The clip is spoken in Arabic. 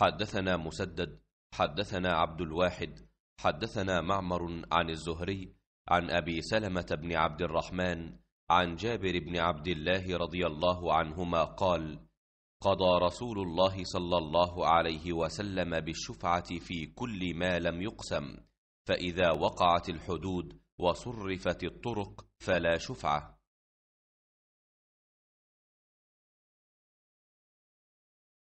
حدثنا مسدد حدثنا عبد الواحد حدثنا معمر عن الزهري عن أبي سلمة بن عبد الرحمن عن جابر بن عبد الله رضي الله عنهما قال قضى رسول الله صلى الله عليه وسلم بالشفعة في كل ما لم يقسم فإذا وقعت الحدود وصرفت الطرق فلا شفعة